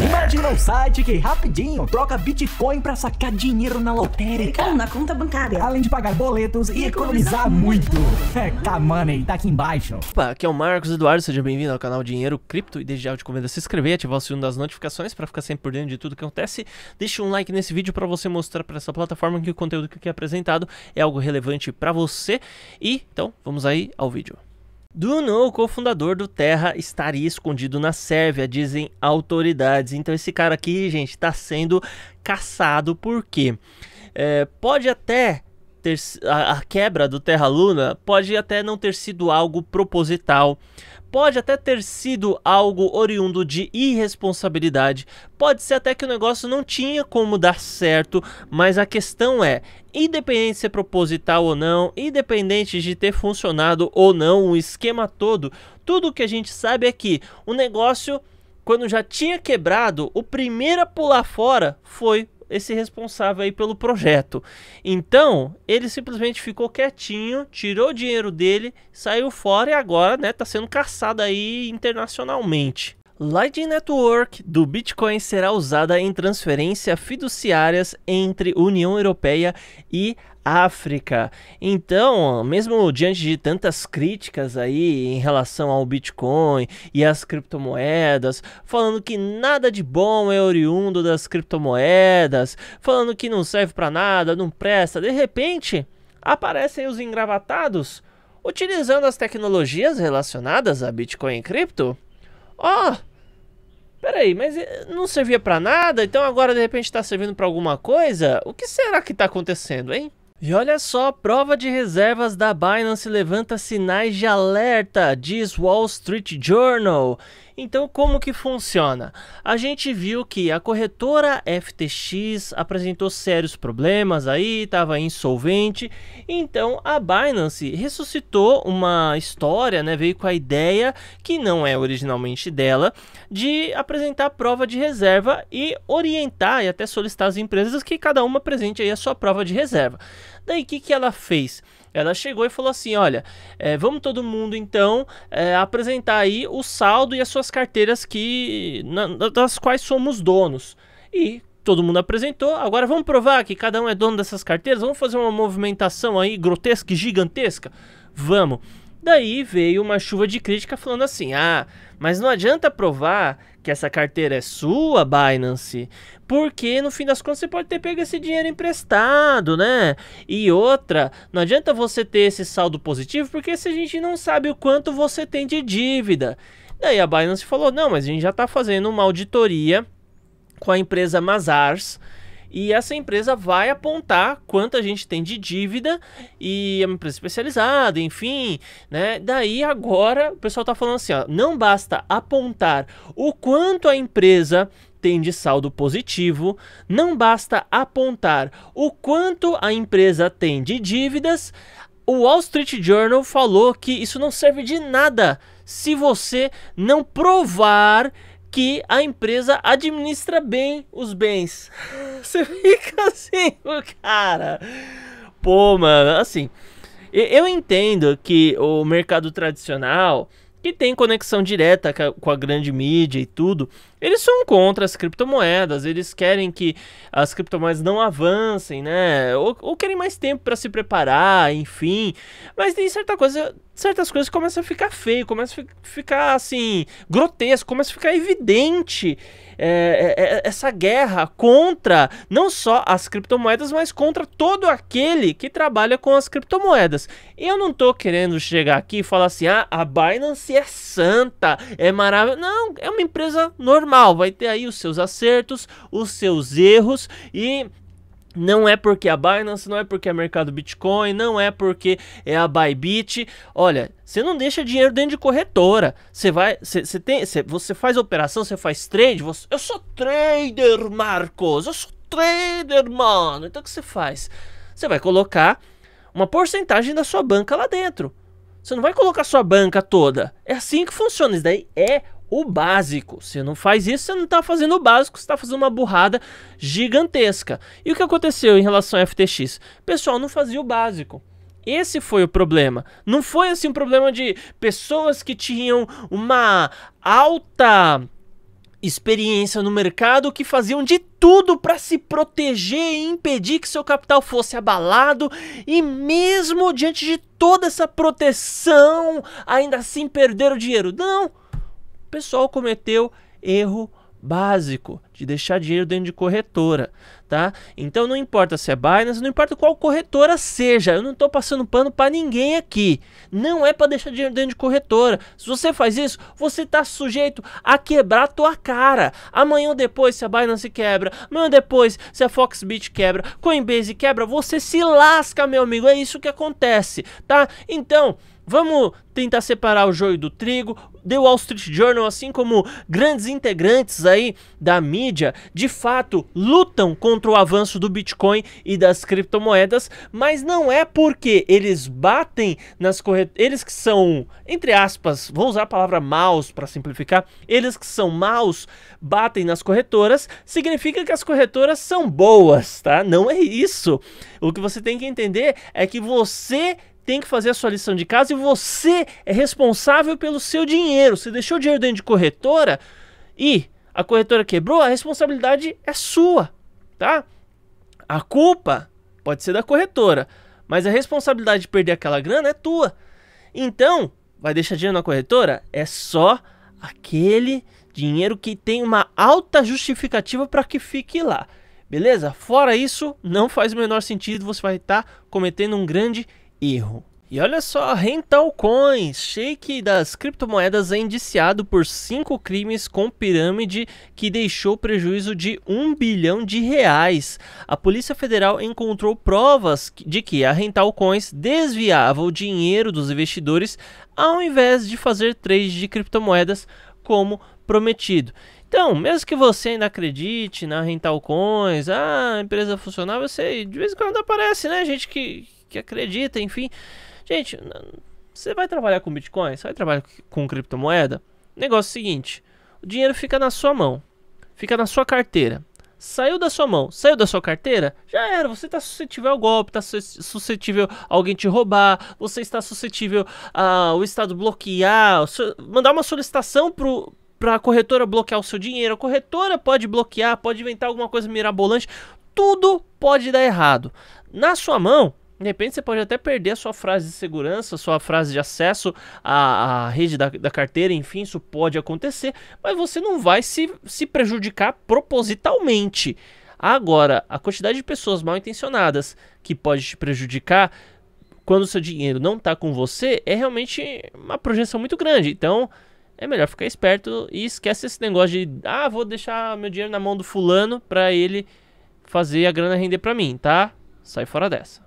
Imagina um site que rapidinho troca Bitcoin para sacar dinheiro na lotérica. Ou então, na conta bancária. Além de pagar boletos e, e economizar, economizar muito. É, money tá aqui embaixo. Opa, aqui é o Marcos Eduardo, seja bem-vindo ao canal Dinheiro Cripto. E desde já eu te convido a se inscrever, ativar o sino das notificações para ficar sempre por dentro de tudo que acontece. Deixa um like nesse vídeo para você mostrar para essa plataforma que o conteúdo que aqui é apresentado é algo relevante para você. E então, vamos aí ao vídeo. Duno, o cofundador do Terra, estaria escondido na Sérvia, dizem autoridades. Então esse cara aqui, gente, está sendo caçado porque é, pode até ter a, a quebra do Terra Luna pode até não ter sido algo proposital, pode até ter sido algo oriundo de irresponsabilidade, pode ser até que o negócio não tinha como dar certo, mas a questão é, independente de ser é proposital ou não, independente de ter funcionado ou não o esquema todo, tudo que a gente sabe é que o negócio quando já tinha quebrado, o primeiro a pular fora foi esse responsável aí pelo projeto. Então, ele simplesmente ficou quietinho, tirou o dinheiro dele, saiu fora e agora, né, tá sendo caçado aí internacionalmente. Lightning Network do Bitcoin será usada em transferências fiduciárias entre União Europeia e África. Então, mesmo diante de tantas críticas aí em relação ao Bitcoin e às criptomoedas, falando que nada de bom é oriundo das criptomoedas, falando que não serve para nada, não presta, de repente aparecem os engravatados utilizando as tecnologias relacionadas a Bitcoin e cripto Ó, oh, peraí, mas eh, não servia para nada? Então agora de repente tá servindo para alguma coisa? O que será que tá acontecendo, hein? E olha só, prova de reservas da Binance levanta sinais de alerta, diz Wall Street Journal. Então, como que funciona? A gente viu que a corretora FTX apresentou sérios problemas aí, estava insolvente. Então, a Binance ressuscitou uma história, né, veio com a ideia que não é originalmente dela de apresentar prova de reserva e orientar e até solicitar às empresas que cada uma apresente aí a sua prova de reserva. Daí o que que ela fez? Ela chegou e falou assim: olha, é, vamos todo mundo então é, apresentar aí o saldo e as suas carteiras que na, das quais somos donos. E todo mundo apresentou. Agora vamos provar que cada um é dono dessas carteiras. Vamos fazer uma movimentação aí grotesca, gigantesca. Vamos. Daí veio uma chuva de crítica falando assim: ah, mas não adianta provar que essa carteira é sua, Binance, porque no fim das contas você pode ter pego esse dinheiro emprestado, né? E outra, não adianta você ter esse saldo positivo, porque se a gente não sabe o quanto você tem de dívida. Daí a Binance falou: não, mas a gente já está fazendo uma auditoria com a empresa Mazars e essa empresa vai apontar quanto a gente tem de dívida e é uma empresa especializada, enfim, né? Daí agora o pessoal está falando assim, ó, não basta apontar o quanto a empresa tem de saldo positivo, não basta apontar o quanto a empresa tem de dívidas, o Wall Street Journal falou que isso não serve de nada se você não provar que a empresa administra bem os bens. Você fica assim, cara. Pô, mano, assim. Eu entendo que o mercado tradicional, que tem conexão direta com a grande mídia e tudo, eles são contra as criptomoedas, eles querem que as criptomoedas não avancem, né? Ou, ou querem mais tempo para se preparar, enfim. Mas tem certa coisa, certas coisas começam a ficar feio, começam a ficar assim, grotesco, começa a ficar evidente é, é, é, essa guerra contra não só as criptomoedas, mas contra todo aquele que trabalha com as criptomoedas. E eu não tô querendo chegar aqui e falar assim: ah, a Binance é santa, é maravilhosa. Não, é uma empresa normal normal, vai ter aí os seus acertos, os seus erros e não é porque a Binance, não é porque é mercado Bitcoin, não é porque é a Bybit. Olha, você não deixa dinheiro dentro de corretora. Você vai, você, tem, você, você faz operação, você faz trade. Você, eu sou trader, Marcos. Eu sou trader, mano. Então o que você faz? Você vai colocar uma porcentagem da sua banca lá dentro. Você não vai colocar sua banca toda. É assim que funciona. Isso daí é o básico. Se não faz isso, você não está fazendo o básico, você está fazendo uma burrada gigantesca. E o que aconteceu em relação ao FTX? pessoal não fazia o básico. Esse foi o problema. Não foi assim um problema de pessoas que tinham uma alta experiência no mercado que faziam de tudo para se proteger e impedir que seu capital fosse abalado e mesmo diante de toda essa proteção ainda assim perderam dinheiro. Não, pessoal cometeu erro básico de deixar dinheiro dentro de corretora, tá? Então não importa se é Binance, não importa qual corretora seja, eu não estou passando pano para ninguém aqui. Não é para deixar dinheiro dentro de corretora. Se você faz isso, você está sujeito a quebrar a tua cara. Amanhã ou depois se a Binance quebra, amanhã ou depois se a Foxbit quebra, Coinbase quebra, você se lasca, meu amigo. É isso que acontece, tá? Então, Vamos tentar separar o joio do trigo. The Wall Street Journal, assim como grandes integrantes aí da mídia, de fato lutam contra o avanço do Bitcoin e das criptomoedas, mas não é porque eles batem nas corretoras, eles que são, entre aspas, vou usar a palavra maus para simplificar, eles que são maus batem nas corretoras, significa que as corretoras são boas, tá? Não é isso. O que você tem que entender é que você tem que fazer a sua lição de casa e você é responsável pelo seu dinheiro. Você deixou o dinheiro dentro de corretora e a corretora quebrou, a responsabilidade é sua, tá? A culpa pode ser da corretora, mas a responsabilidade de perder aquela grana é tua. Então, vai deixar dinheiro na corretora? É só aquele dinheiro que tem uma alta justificativa para que fique lá. Beleza? Fora isso, não faz o menor sentido, você vai estar tá cometendo um grande erro erro. E olha só, Rental Coins, shake das criptomoedas é indiciado por cinco crimes com pirâmide que deixou prejuízo de um bilhão de reais. A Polícia Federal encontrou provas de que a Rental Coins desviava o dinheiro dos investidores ao invés de fazer trade de criptomoedas como prometido. Então, mesmo que você ainda acredite na Rental Coins, ah, a empresa funcionava, você de vez em quando aparece, né, gente que que acredita, enfim. Gente, você vai trabalhar com Bitcoin? Você vai trabalhar com criptomoeda? Negócio seguinte: o dinheiro fica na sua mão, fica na sua carteira. Saiu da sua mão, saiu da sua carteira, já era. Você está suscetível ao golpe, está suscetível a alguém te roubar, você está suscetível ao Estado bloquear, mandar uma solicitação para a corretora bloquear o seu dinheiro, a corretora pode bloquear, pode inventar alguma coisa mirabolante, tudo pode dar errado. Na sua mão, de repente você pode até perder a sua frase de segurança, sua frase de acesso à, à rede da, da, carteira, enfim, isso pode acontecer, mas você não vai se, se prejudicar propositalmente. Agora, a quantidade de pessoas mal intencionadas que pode te prejudicar quando o seu dinheiro não está com você é realmente uma projeção muito grande. Então, é melhor ficar esperto e esquece esse negócio de, ah, vou deixar meu dinheiro na mão do fulano para ele fazer a grana render para mim, tá? Sai fora dessa.